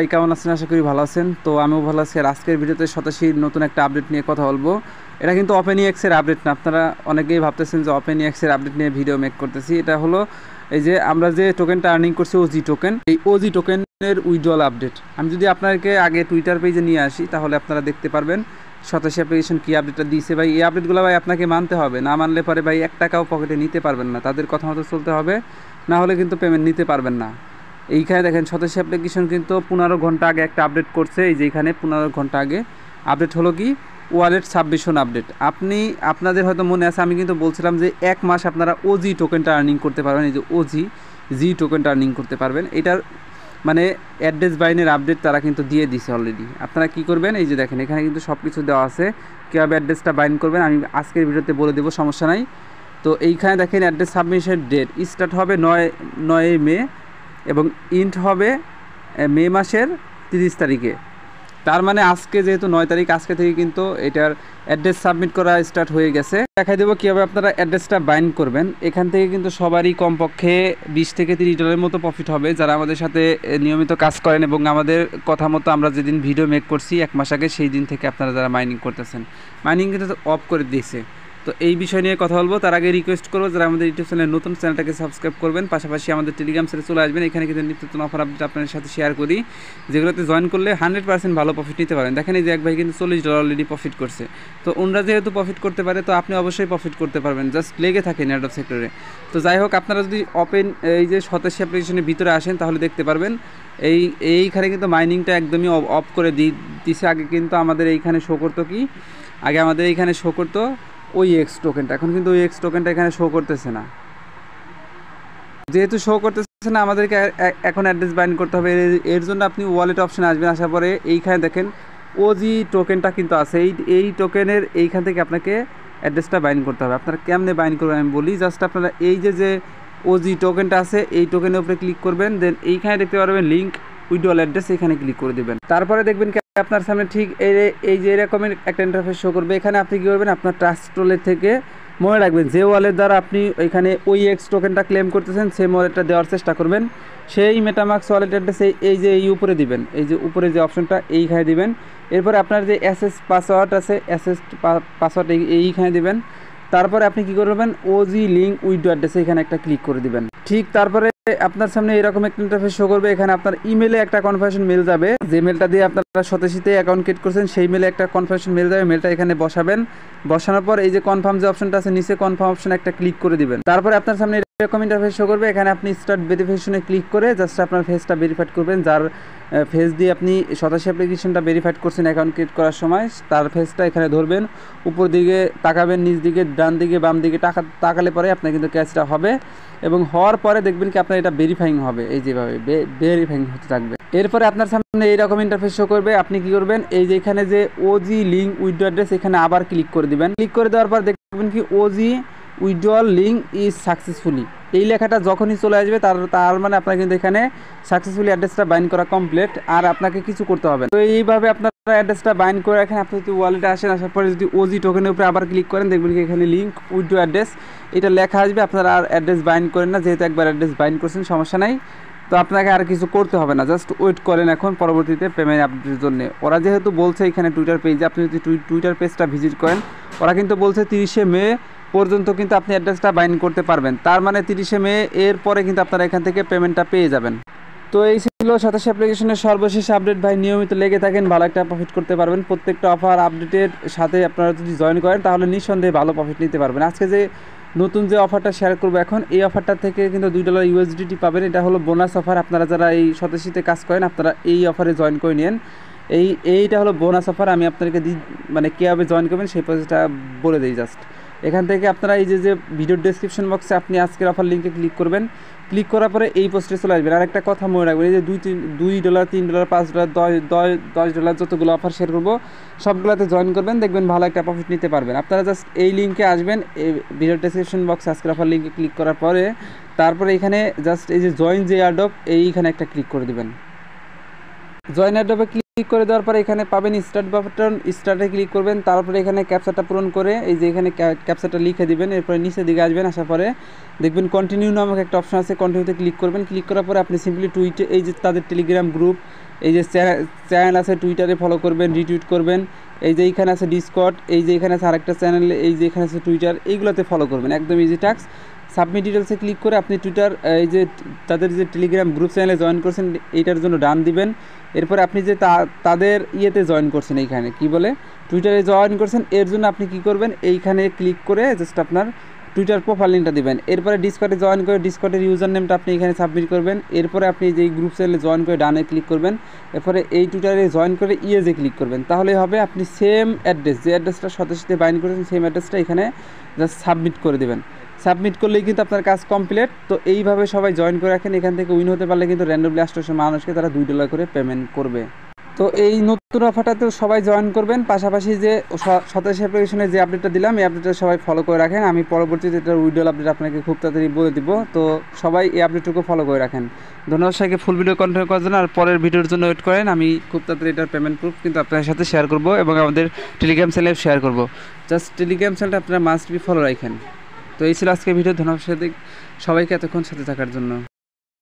ভাই কেমন আছেন আশা করি ভালো আছেন তো আমিও ভালো আছি আর আজকের ভিডিওতে সতাশি নতুন একটা আপডেট নিয়ে কথা বলবো এটা কিন্তু ওপেন এক্সের আপডেট না আপনারা অনেকেই ভাবতেছেন যে ওপেন এক্সের আপডেট নিয়ে ভিডিও মেক করতেছি এটা হলো এই যে আমরা যে টোকেনটা আর্নিং করছি ওজি টোকেন এই ওজি টোকেনের উইড্রল আপডেট আমি যদি আপনাকে আগে টুইটার পেজে নিয়ে আসি তাহলে আপনারা দেখতে পারবেন সতাশি অ্যাপ্লিকেশন কী আপডেটটা দিয়েছে ভাই এই আপডেটগুলো ভাই আপনাকে মানতে হবে না মানলে পরে ভাই এক টাকাও পকেটে নিতে পারবেন না তাদের কথা মতো চলতে হবে না হলে কিন্তু পেমেন্ট নিতে পারবেন না এইখানে দেখেন স্বদেশী অ্যাপ্লিকেশন কিন্তু পনেরো ঘন্টা আগে একটা আপডেট করছে এই যে এখানে পনেরো ঘন্টা আগে আপডেট হলো কি ওয়ালেট সাবমিশন আপডেট আপনি আপনাদের হয়তো মনে আছে আমি কিন্তু বলছিলাম যে এক মাস আপনারা ওজি টোকেনটা আর্নিং করতে পারবেন এই যে ওজি জি টোকেনটা আর্নিং করতে পারবেন এটার মানে অ্যাড্রেস বাইনের আপডেট তারা কিন্তু দিয়ে দিছে অলরেডি আপনারা কি করবেন এই যে দেখেন এখানে কিন্তু সব কিছু দেওয়া আছে কীভাবে অ্যাড্রেসটা বাইন করবেন আমি আজকের ভিডিওতে বলে দেবো সমস্যা নাই তো এইখানে দেখেন অ্যাড্রেস সাবমিশনের ডেট স্টার্ট হবে নয় নয় মে এবং ইন্ট হবে মে মাসের তিরিশ তারিখে তার মানে আজকে যেহেতু নয় তারিখ আজকে থেকে কিন্তু এটার অ্যাড্রেস সাবমিট করা স্টার্ট হয়ে গেছে দেখাই দেবো কীভাবে আপনারা অ্যাড্রেসটা বাইন্ড করবেন এখান থেকে কিন্তু সবারই কমপক্ষে বিশ থেকে তিরিশ ডলারের মতো প্রফিট হবে যারা আমাদের সাথে নিয়মিত কাজ করেন এবং আমাদের কথা মতো আমরা যেদিন ভিডিও মেক করছি এক মাস আগে সেই দিন থেকে আপনারা যারা মাইনিং করতেছেন মাইনিং কিন্তু অফ করে দিয়েছে তো এই বিষয় নিয়ে কথা বলবো তার আগে রিকোয়েস্ট করবো যারা আমাদের ইউটিউব চ্যানেল নতুন চ্যানেলটাকে সাবস্ক্রাইব করবেন পাশাপাশি আমাদের টেলিগ্রাম সেটে চলে আসবেন এখানে কিন্তু নিত্য নতুন অফার আপডেট আপনাদের সাথে শেয়ার করি যেগুলোতে জয়েন করলে হান্ড্রেড পার্সেন্ট ভালো প্রফিট নিতে পারেন দেখেন এই যে এক ভাই কিন্তু চল্লিশ ডলার অলরেডি প্রফিট করছে তো ওনরা যেহেতু প্রফিট করতে পারে তো আপনি অবশ্যই প্রফিট করতে পারবেন জাস্ট লেগে থাকেন অ্যাডপ সেক্টরে তো যাই হোক আপনারা যদি ওপেন এই যে সতাশি অ্যাপ্লিকেশনের ভিতরে আসেন তাহলে দেখতে পারবেন এই এইখানে কিন্তু মাইনিংটা একদমই অফ করে দিই দিছে আগে কিন্তু আমাদের এইখানে শো করতো কি আগে আমাদের এইখানে শো করতো ওই এক্স টোকেনটা এখন কিন্তু ওই এক্স টোকেনটা এখানে শো করতেছে না যেহেতু শো করতেছে না আমাদেরকে এখন অ্যাড্রেস বাইন করতে হবে এর জন্য আপনি ওয়ালেট অপশানে আসবেন আসার পরে এইখানে দেখেন ওজি টোকেনটা কিন্তু আছে এই এই টোকেনের এইখান থেকে আপনাকে অ্যাড্রেসটা বাইন করতে হবে আপনারা কেমনে বাইন করবেন আমি বলি জাস্ট আপনারা এই যে যে ওজি টোকেনটা আছে এই টোকেনের উপরে ক্লিক করবেন দেন এইখানে দেখতে পারবেন লিঙ্ক উইডল অ্যাড্রেস এখানে ক্লিক করে দেবেন তারপরে দেখবেন আপনার সামনে ঠিক এই এই যে এরকমের একটা ইন্টারফেস শো করবে এখানে আপনি কী করবেন আপনার ট্রাস্ট ওয়ালেট থেকে মনে রাখবেন যে ওয়ালেট দ্বারা আপনি ওইখানে ওই এক্স টোকেনটা ক্লেম করতেছেন সেই ওয়ালেটটা দেওয়ার চেষ্টা করবেন সেই মেটামাক্স ওয়ালেট অ্যাড্রেস এই যে এই উপরে দিবেন এই যে উপরে যে অপশনটা এইখানে দিবেন এরপর আপনার যে এস পাসওয়ার্ড আছে এস পাসওয়ার্ড এইখানে দিবেন তারপরে আপনি কি করবেন ওজি লিঙ্ক উইডো অ্যাড্রেসে এখানে একটা ক্লিক করে দিবেন ঠিক তারপরে আপনার সামনে এরকম একটা ইন্টারফেস শো করবে এখানে আপনার ইমেলে একটা কনফার্মেশন মেল যাবে যে মেলটা দিয়ে আপনারা সতেশিতে অ্যাকাউন্ট ক্রিয়েট করছেন সেই মেলে একটা কনফার্মেশন মেল যাবে মেলটা এখানে বসাবেন বসানোর পর এই যে কনফার্ম যে অপশনটা আছে নিচে কনফার্ম অপশন একটা ক্লিক করে দিবেন তারপরে আপনার সামনে এরকম ইন্টারফেস শো করবে এখানে আপনি স্টার্ট ভেরিফিকেশনে ক্লিক করে জাস্ট আপনার ফেসটা ভেরিফাইড করবেন যার ফেস দিয়ে আপনি সতাশি অ্যাপ্লিকেশনটা ভেরিফাইড করছেন অ্যাকাউন্ট ক্রিয়েট করার সময় তার ফেসটা এখানে ধরবেন উপর দিকে তাকাবেন নিচ দিকে ডান দিকে বাম দিকে টাকা তাকালে পরে আপনার কিন্তু ক্যাশটা হবে এবং হওয়ার পরে দেখবেন কি আপনার আপনার এটা ভেরিফাইং হবে এই যেভাবে ভেরিফাইং হতে থাকবে এরপরে আপনার সামনে এইরকম ইন্টারফেস শো করবে আপনি কি করবেন এই যে এখানে যে ওজি লিঙ্ক উইথড্র অ্যাড্রেস এখানে আবার ক্লিক করে দিবেন ক্লিক করে দেওয়ার পর দেখবেন কি OG withdrawal link is successfully এই লেখাটা যখনই চলে আসবে তার তার মানে আপনার কিন্তু এখানে সাকসেসফুলি অ্যাড্রেসটা বাইন করা কমপ্লিট আর আপনাকে কিছু করতে হবে তো এইভাবে আপনার অ্যাড্রেসটা বাইন করে রাখেন আপনি যদি ওয়ালেটে আসেন আসার পরে যদি ওজি টোকেনের উপরে আবার ক্লিক করেন দেখবেন কি এখানে লিঙ্ক উইডো অ্যাড্রেস এটা লেখা আসবে আপনারা আর অ্যাড্রেস বাইন করেন না যেহেতু একবার অ্যাড্রেস বাইন করছেন সমস্যা নাই তো আপনাকে আর কিছু করতে হবে না জাস্ট ওয়েট করেন এখন পরবর্তীতে পেমেন্ট আপডেটের জন্য ওরা যেহেতু বলছে এখানে টুইটার পেজে আপনি যদি টুইটার পেজটা ভিজিট করেন ওরা কিন্তু বলছে তিরিশে মে পর্যন্ত কিন্তু আপনি অ্যাড্রেসটা বাইন করতে পারবেন তার মানে তিরিশে মে এর পরে কিন্তু আপনারা এখান থেকে পেমেন্টটা পেয়ে যাবেন তো এই ছিল সাতাশ অ্যাপ্লিকেশনের সর্বশেষ আপডেট ভাই নিয়মিত লেগে থাকেন ভালো একটা প্রফিট করতে পারবেন প্রত্যেকটা অফার আপডেটের সাথে আপনারা যদি জয়েন করেন তাহলে নিঃসন্দেহে ভালো প্রফিট নিতে পারবেন আজকে যে নতুন যে অফারটা শেয়ার করবো এখন এই অফারটা থেকে কিন্তু দুই ডলার ইউএসডিটি পাবেন এটা হলো বোনাস অফার আপনারা যারা এই সতাশিতে কাজ করেন আপনারা এই অফারে জয়েন করে নেন এই এইটা হলো বোনাস অফার আমি আপনাদেরকে দিই মানে কীভাবে জয়েন করবেন সেই প্রসেসটা বলে দিই জাস্ট এখান থেকে আপনারা এই যে যে ভিডিও ডিসক্রিপশন বক্সে আপনি আজকের অফার লিঙ্কে ক্লিক করবেন ক্লিক করার পরে এই পোস্টে চলে আসবেন আর একটা কথা মনে রাখবেন এই যে দুই তিন দুই ডলার তিন ডলার পাঁচ ডলার দশ দশ ডলার যতগুলো অফার শেয়ার করবো সবগুলোতে জয়েন করবেন দেখবেন ভালো একটা প্রফিট নিতে পারবেন আপনারা জাস্ট এই লিঙ্কে আসবেন এই ভিডিও ডিসক্রিপশন বক্সে আজকের অফার লিঙ্কে ক্লিক করার পরে তারপরে এখানে জাস্ট এই যে জয়েন যে অ্যাডপ এইখানে একটা ক্লিক করে দেবেন জয়েন অ্যাডপে ক্লিক ক্লিক করে দেওয়ার পরে এখানে পাবেন স্টার্ট বাটন স্টার্টে ক্লিক করবেন তারপরে এখানে ক্যাপচাটা পূরণ করে এই যে এখানে ক্যাপচাটা লিখে দিবেন এরপরে নিচে দিকে আসবেন আসার পরে দেখবেন কন্টিনিউ নামক একটা অপশন আছে কন্টিনিউতে ক্লিক করবেন ক্লিক করার পরে আপনি সিম্পলি টুইটে এই যে তাদের টেলিগ্রাম গ্রুপ এই যে চ্যানেল আছে টুইটারে ফলো করবেন রিটুইট করবেন এই যে এইখানে আছে ডিসকট এই যে এখানে আছে আরেকটা চ্যানেল এই যে এখানে আছে টুইটার এইগুলোতে ফলো করবেন একদম ইজি টাস্ক সাবমিট ডিটেলসে ক্লিক করে আপনি টুইটার এই যে তাদের যে টেলিগ্রাম গ্রুপ চ্যানেলে জয়েন করছেন এইটার জন্য ডান দিবেন এরপর আপনি যে তাদের ইয়েতে জয়েন করছেন এইখানে কি বলে টুইটারে জয়েন করছেন এর জন্য আপনি কি করবেন এইখানে ক্লিক করে জাস্ট আপনার টুইটার প্রোফাইল লিঙ্কটা দেবেন এরপরে ডিসকটে জয়েন করে ডিসকটের ইউজার নেমটা আপনি এখানে সাবমিট করবেন এরপরে আপনি যেই গ্রুপ চ্যানেলে জয়েন করে ডানে ক্লিক করবেন এরপরে এই টুইটারে জয়েন করে ইয়েজে ক্লিক করবেন তাহলে হবে আপনি সেম অ্যাড্রেস যে অ্যাড্রেসটা সাথে সাথে বাইন করেছেন সেম অ্যাড্রেসটা এখানে জাস্ট সাবমিট করে দেবেন সাবমিট করলেই কিন্তু আপনার কাজ কমপ্লিট তো এইভাবে সবাই জয়েন করে রাখেন এখান থেকে উইন হতে পারলে কিন্তু র্যান্ডমলি আসলে মানুষকে তারা দুই ডলার করে পেমেন্ট করবে তো এই নতুন অফারটাতেও সবাই জয়েন করবেন পাশাপাশি যে সতেরো অ্যাপ্লিকেশনে যে আপডেটটা দিলাম এই আপডেটটা সবাই ফলো করে রাখেন আমি পরবর্তীতে এটার উইডিও আপডেট আপনাকে খুব তাড়াতাড়ি বলে দিব তো সবাই এই আপডেটটুকু ফলো করে রাখেন ধন্যবাদ সবাইকে ফুল ভিডিও কন্টিনিউ করার জন্য আর পরের ভিডিওর জন্য ওয়েট করেন আমি খুব তাড়াতাড়ি এটার পেমেন্ট প্রুফ কিন্তু আপনার সাথে শেয়ার করব এবং আমাদের টেলিগ্রাম চ্যানেলে শেয়ার করব জাস্ট টেলিগ্রাম চ্যানেলটা আপনারা মাস্ট বি ফলো রাখেন তো এই ছিল আজকের ভিডিও ধন্যবাদ সবাইকে এতক্ষণ সাথে থাকার জন্য